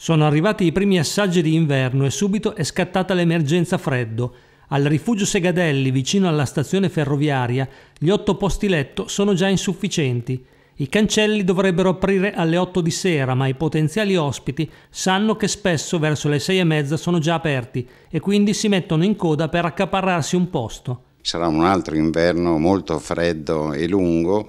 Sono arrivati i primi assaggi di inverno e subito è scattata l'emergenza freddo. Al rifugio Segadelli, vicino alla stazione ferroviaria, gli otto posti letto sono già insufficienti. I cancelli dovrebbero aprire alle 8 di sera, ma i potenziali ospiti sanno che spesso verso le 6 e mezza sono già aperti e quindi si mettono in coda per accaparrarsi un posto. Sarà un altro inverno molto freddo e lungo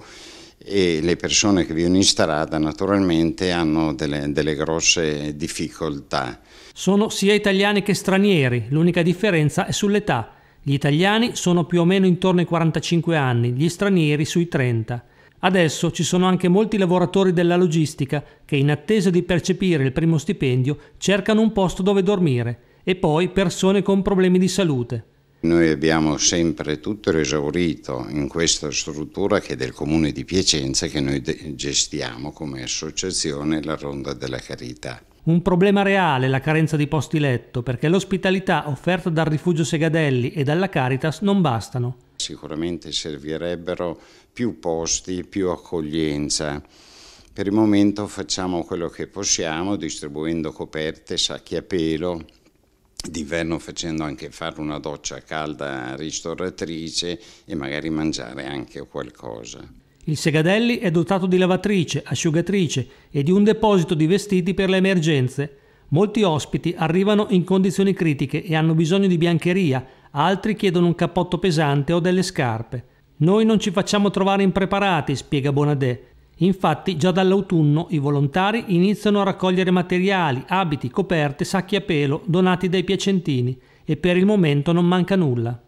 e le persone che vivono in strada naturalmente hanno delle, delle grosse difficoltà. Sono sia italiani che stranieri, l'unica differenza è sull'età. Gli italiani sono più o meno intorno ai 45 anni, gli stranieri sui 30. Adesso ci sono anche molti lavoratori della logistica che in attesa di percepire il primo stipendio cercano un posto dove dormire e poi persone con problemi di salute. Noi abbiamo sempre tutto esaurito in questa struttura che è del Comune di Piacenza che noi gestiamo come associazione la Ronda della Carità. Un problema reale la carenza di posti letto perché l'ospitalità offerta dal Rifugio Segadelli e dalla Caritas non bastano. Sicuramente servirebbero più posti, più accoglienza. Per il momento facciamo quello che possiamo distribuendo coperte, sacchi a pelo, d'inverno facendo anche fare una doccia calda ristoratrice e magari mangiare anche qualcosa. Il Segadelli è dotato di lavatrice, asciugatrice e di un deposito di vestiti per le emergenze. Molti ospiti arrivano in condizioni critiche e hanno bisogno di biancheria, altri chiedono un cappotto pesante o delle scarpe. Noi non ci facciamo trovare impreparati, spiega Bonadè. Infatti già dall'autunno i volontari iniziano a raccogliere materiali, abiti, coperte, sacchi a pelo donati dai piacentini e per il momento non manca nulla.